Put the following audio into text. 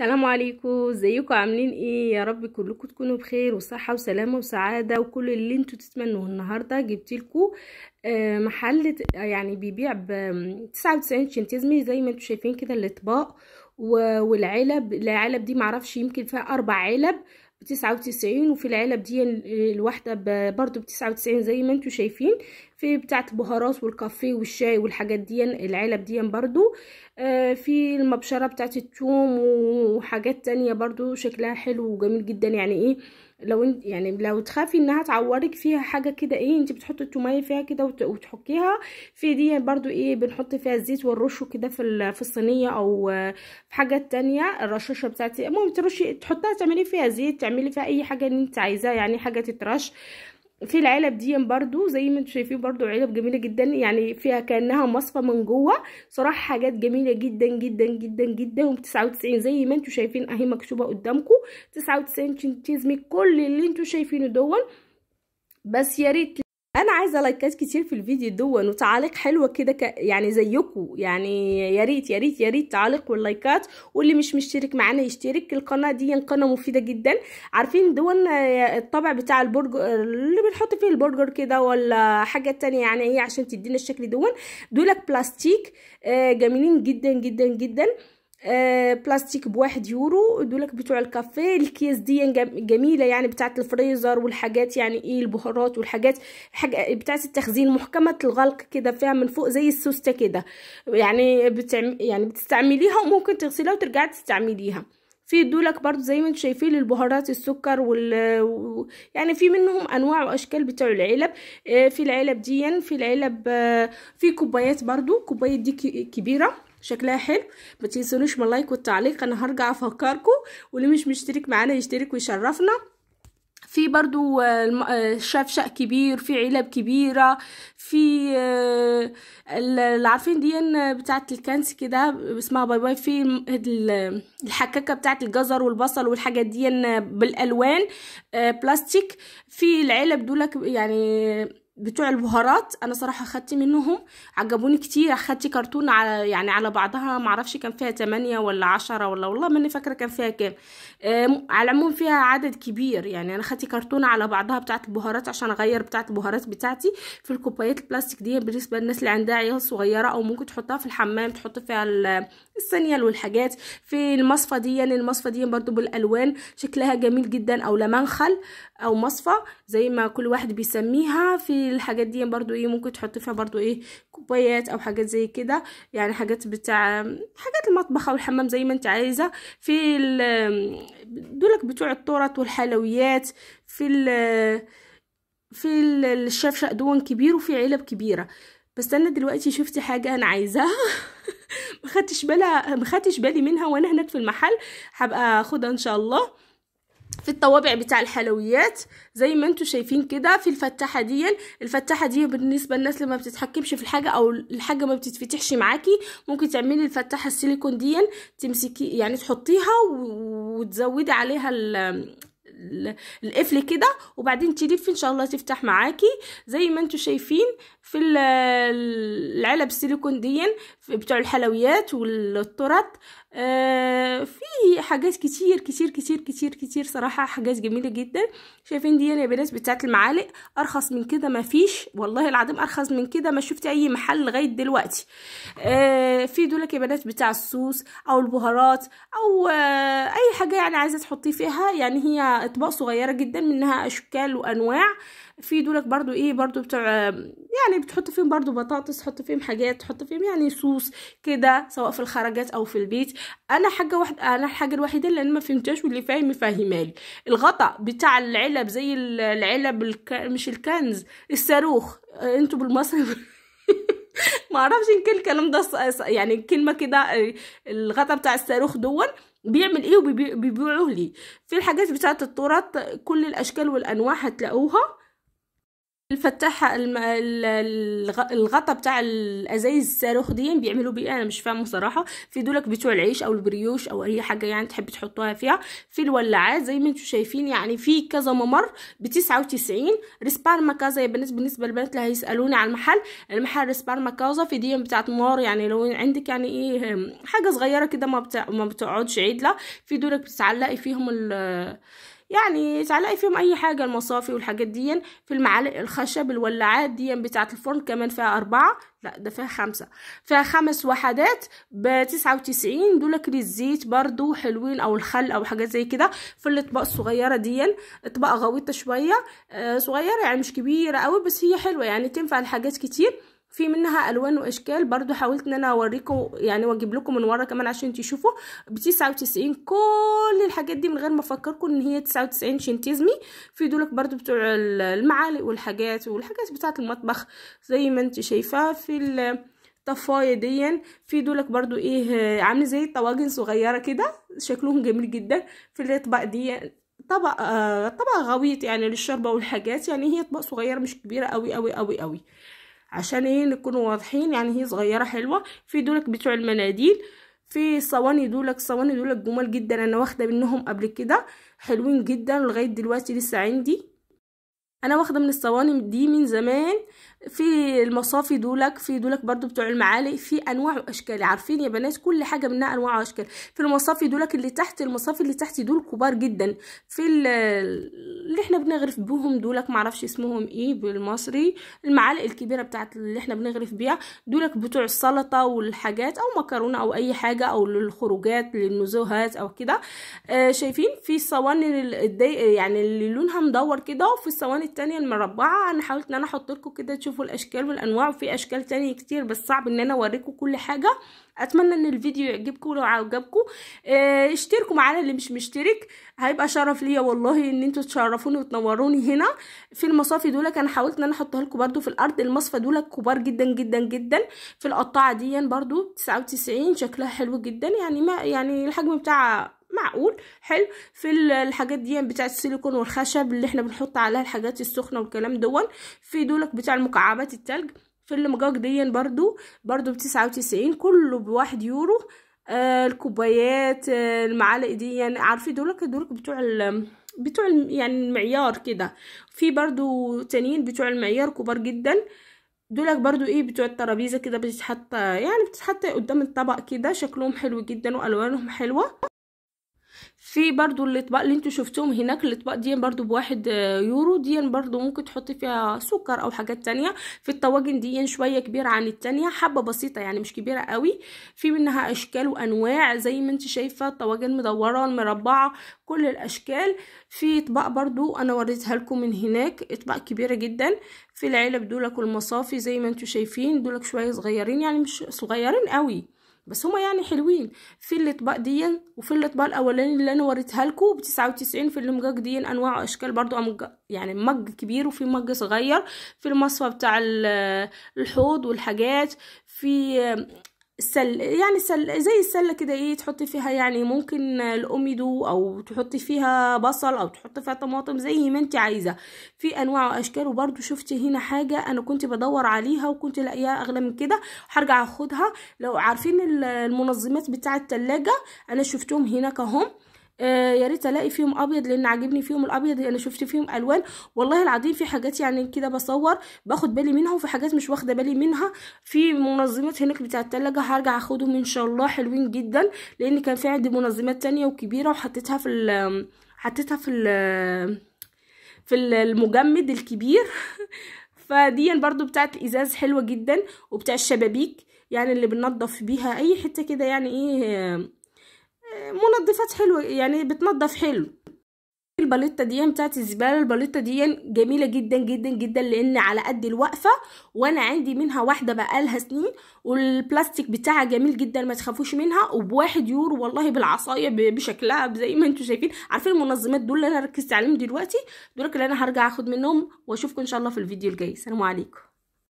السلام عليكم ازيكم عاملين ايه يا رب كلكم تكونوا بخير وصحه وسلامه وسعاده وكل اللي انتوا تتمنوه النهارده جبت لكم آه، محل يعني بيبيع ب 99 سنتيزمي زي ما انتوا شايفين كده الاطباق والعلب العلب دي معرفش يمكن فيها اربع علب بتسعة وتسعين وفي العلب دي الواحدة برضو بتسعة وتسعين زي ما انتوا شايفين في بتاعة بهارات والكافي والشاي والحاجات دي العلب دي برضو آه، في المبشرة بتاعة التوم وحاجات تانية برضو شكلها حلو وجميل جدا يعني ايه لو انت يعني لو تخافي انها تعورك فيها حاجه كده ايه انت بتحطي التوميه فيها كده وتحكيها في دي برضو ايه بنحط فيها الزيت ونرشه كده في في الصينيه او في حاجه تانية الرشاشه بتاعتي المهم ترشي تحطها تعملي فيها زيت تعملي فيها اي حاجه انت عايزاها يعني حاجه تترش في العلب دي برضو زي ما انتم شايفين برضو علب جميله جدا يعني فيها كانها مصفى من جوه صراحه حاجات جميله جدا جدا جدا جدا و 99 زي ما انتم شايفين اهي مكتوبه قدامكم 99 تشنتيزمي كل اللي انتم شايفينه دون بس يا ريت انا عايزه لايكات كتير في الفيديو دون وتعاليق حلوه كده ك... يعني زيكم يعني يا ريت يا ريت يا ريت تعاليق واللايكات واللي مش مشترك معانا يشترك القناه دي قناه مفيده جدا عارفين دون آه، الطابع بتاع البرجر اللي بنحط فيه البرجر كده ولا حاجه تانية يعني هي إيه عشان تدينا الشكل دون دولك بلاستيك آه، جميلين جدا جدا جدا آه، بلاستيك بواحد يورو دولك بتوع الكافيه الكيس دي يعني جميله يعني بتاعت الفريزر والحاجات يعني ايه البهارات والحاجات حاجه بتاعت التخزين محكمه الغلق كده فيها من فوق زي السوسته كده يعني بتعم يعني بتستعمليها وممكن تغسليها وترجعي تستعمليها في دولك برضو زي ما انتم شايفين البهارات السكر وال يعني في منهم انواع واشكال بتوع العلب آه، في العلب دي يعني، في العلب آه، في كوبايات برضو كوبايه دي كبيره شكلها حلو ما تنسونوش من اللايك والتعليق انا هرجع افكركم واللي مش مشترك معانا يشترك ويشرفنا في برضو شفشق كبير في علب كبيرة في اللي عارفين دي بتاعة الكنس كده اسمها باي باي في الحكاكة بتاعة الجزر والبصل والحاجات دي بالألوان آه، بلاستيك في العلب دول يعني بتوع البهارات انا صراحه خدت منهم عجبوني كتير خدت كرتون على يعني على بعضها معرفش كان فيها 8 ولا 10 ولا والله ماني فاكره كان فيها كام على العموم فيها عدد كبير يعني انا خدت كرتون على بعضها بتاعه البهارات عشان اغير بتاعه البهارات بتاعتي في الكوبايات البلاستيك دي بالنسبه للناس اللي عندها عيال صغيره او ممكن تحطها في الحمام تحط فيها السنيل والحاجات في المصفه دي يعني المصفه دي برضو بالالوان شكلها جميل جدا او لمنخل او مصفه زي ما كل واحد بيسميها في الحاجات دي برضو ايه ممكن تحطي فيها برضو ايه كوبايات او حاجات زي كده يعني حاجات بتاع حاجات المطبخ او الحمام زي ما انت عايزه في دولك بتوع التورت والحلويات في الـ في الشفشق دون كبير وفي علب كبيره بستنى دلوقتي شفت حاجه انا عايزاها ما خدتش ما خدتش بالي منها وانا هناك في المحل هبقى اخدها ان شاء الله في الطوابع بتاع الحلويات زي ما انتم شايفين كده في الفتحه دي الفتحه دي بالنسبه للناس اللي ما بتتحكمش في الحاجه او الحاجه ما بتتفتحش معاكي ممكن تعملي الفتحه السيليكون دي تمسكي يعني تحطيها وتزودي عليها ال القفل كده وبعدين تلف ان شاء الله تفتح معاكي زي ما انتم شايفين في العلب السيليكون دي بتوع الحلويات والترط آه، في حاجات كتير كتير كتير كتير كتير صراحه حاجات جميله جدا شايفين دي يعني يا بنات بتاعه المعالق ارخص من كده ما فيش والله العظيم ارخص من كده ما شفت اي محل لغايه دلوقتي آه، في دولك يا بنات بتاع الصوص او البهارات او آه، اي حاجه يعني عايزه تحطي فيها يعني هي اطباق صغيره جدا منها اشكال وانواع في دولك برضو ايه برضو بتوع يعني بتحط فيهم برضو بطاطس تحط فيهم حاجات تحط فيهم يعني صوص كده سواء في الخرجات او في البيت انا حاجه واحده انا الحاجه الوحيده اللي انا ما فهمتهاش واللي فاهم يفهمها الغطاء بتاع العلب زي العلب الك... مش الكنز الصاروخ انتوا بالمصري ما اعرفش ان كل الكلام ده يعني الكلمه كده الغطا بتاع الصاروخ دون بيعمل ايه وبيبيعوه ليه في الحاجات بتاعه التراث كل الاشكال والانواع هتلاقوها الفتحة الغطا بتاع الازايز الصاروخ دي بيعملوا بيه انا مش فاهمه صراحه في دولك بتوع العيش او البريوش او اي حاجه يعني تحب تحطوها فيها في الولاعات زي ما انتم شايفين يعني في كذا ممر ب 99 ريسبار ماكازا يا بنات بالنسبه للبنات اللي هيسالوني على المحل المحل ريسبار ماكازا في دي بتاعت نار يعني لو عندك يعني ايه حاجه صغيره كده ما, ما بتقعدش عدله في دولك بتعلقي فيهم ال يعني تعلقي فيهم اي حاجه المصافي والحاجات دي في المعالق الخشب الولاعات دي بتاعه الفرن كمان فيها اربعه لا ده فيها خمسة فيها خمس وحدات بتسعة وتسعين دول كريز زيت برضو حلوين او الخل او حاجات زي كده في الاطباق الصغيرة دي اطباق غويطة شوية آه صغيرة يعني مش كبيرة قوي بس هي حلوة يعني تنفع لحاجات كتير في منها الوان واشكال برضو حاولت ان انا اوريكم يعني واجيب لكم من ورا كمان عشان تشوفوا ب 99 كل الحاجات دي من غير ما افكركم ان هي 99 شنتيزمي في دولك برضو بتوع المعالق والحاجات والحاجات بتاعه المطبخ زي ما انت شايفاها في الطفايه دي في دولك برضو ايه عامل زي طواجن صغيره كده شكلهم جميل جدا في الاطباق دي طبق آه طبق غويط يعني للشربة والحاجات يعني هي اطباق صغيره مش كبيره قوي قوي قوي قوي عشان ايه نكونوا واضحين يعني هي صغيره حلوه في دولك بتوع المناديل في صواني دولك صواني دولك جمال جدا انا واخده منهم قبل كده حلوين جدا لغايه دلوقتي لسه عندي انا واخده من الصواني دي من زمان في المصافي دولك في دولك برضو بتوع المعالق في انواع واشكال عارفين يا بنات كل حاجه منها انواع واشكال في المصافي دولك اللي تحت المصافي اللي تحت دول كبار جدا في اللي احنا بنغرف بهم دولك معرفش اسمهم ايه بالمصري المعالق الكبيره بتاعت اللي احنا بنغرف بيها دولك بتوع السلطه والحاجات او مكرونه او اي حاجه او للخروجات للنزهات او كده آه شايفين في الصواني يعني اللي لونها مدور كده وفي الصواني التانية المربعة انا حاولت ان انا احط لكم كده تشوفوا الاشكال والانواع وفي اشكال تانية كتير بس صعب ان انا اوريكم كل حاجة اتمنى ان الفيديو يعجبكم لو عجبكم آه، اشتركوا معانا اللي مش مشترك هيبقى شرف ليا والله ان انتوا تشرفوني وتنوروني هنا في المصافي دولك انا حاولت ان انا احطها لكم برده في الارض المصفى دولك كبار جدا جدا جدا في القطاعه دي يعني برده 99 شكلها حلو جدا يعني ما يعني الحجم بتاعها معقول حلو في الحاجات دي يعني بتاع السيليكون والخشب اللي احنا بنحط عليها الحاجات السخنه والكلام دون في دولك بتاع المكعبات التلج في المجاج دي يعني برضو برضو بتسعة وتسعين كله بواحد يورو آه الكوبايات آه المعالق دي يعني عارفين دولك دولك بتوع ال بتوع يعني المعيار كده في برضو تانيين بتوع المعيار كبار جدا دولك برضو ايه بتوع الترابيزة كده بتتحط يعني بتتحط قدام الطبق كده شكلهم حلو جدا والوانهم حلوة في برضو الاطباق اللي انتوا شفتوهم هناك الاطباق دي برضو بواحد آه، يورو دي برضو ممكن تحطي فيها سكر او حاجات تانية في الطواجن دي شوية كبيرة عن التانية حبة بسيطة يعني مش كبيرة قوي في منها اشكال وانواع زي ما انت شايفة الطواجن مدورة المربعة كل الاشكال في اطباق برضو انا وريتها لكم من هناك اطباق كبيرة جدا في العلب دولك والمصافي زي ما انتوا شايفين دولك شوية صغيرين يعني مش صغيرين قوي بس هما يعني حلوين في الاطباق دي وفي الاطباق الاولاني اللي انا وريتها لكم ب 99 في المجاج دي انواع واشكال برضو أمج... يعني مج كبير وفي مج صغير في المصفى بتاع الحوض والحاجات في السل يعني سل زي السله كده ايه تحطي فيها يعني ممكن الاوميدو او تحطي فيها بصل او تحطي فيها طماطم زي ما انت عايزه في انواع واشكال وبرده شفتي هنا حاجه انا كنت بدور عليها وكنت لاقيها اغلى من كده هرجع اخدها لو عارفين المنظمات بتاع التلاجة انا شفتهم هناك اهم آه، يا ريت الاقي فيهم ابيض لان عاجبني فيهم الابيض انا يعني شفت فيهم الوان والله العظيم في حاجات يعني كده بصور باخد بالي منها وفي حاجات مش واخده بالي منها في منظمات هناك بتاع التلاجة هرجع اخدهم ان شاء الله حلوين جدا لان كان في عندي منظمات تانية وكبيره وحطيتها في حطيتها في في المجمد الكبير فدي برضو بتاعت الازاز حلوه جدا وبتاع الشبابيك يعني اللي بننضف بيها اي حته كده يعني ايه منظفات حلوه يعني بتنظف حلو الباليتا دي بتاعت الزباله الباليتا دي جميله جدا جدا جدا لان على قد الوقفه وانا عندي منها واحده بقالها سنين والبلاستيك بتاعها جميل جدا ما تخافوش منها وبواحد يورو والله بالعصايه بشكلها زي ما انتم شايفين عارفين المنظمات دول اللي انا ركزت عليهم دلوقتي دول اللي انا هرجع اخد منهم واشوفكم ان شاء الله في الفيديو الجاي سلام عليكم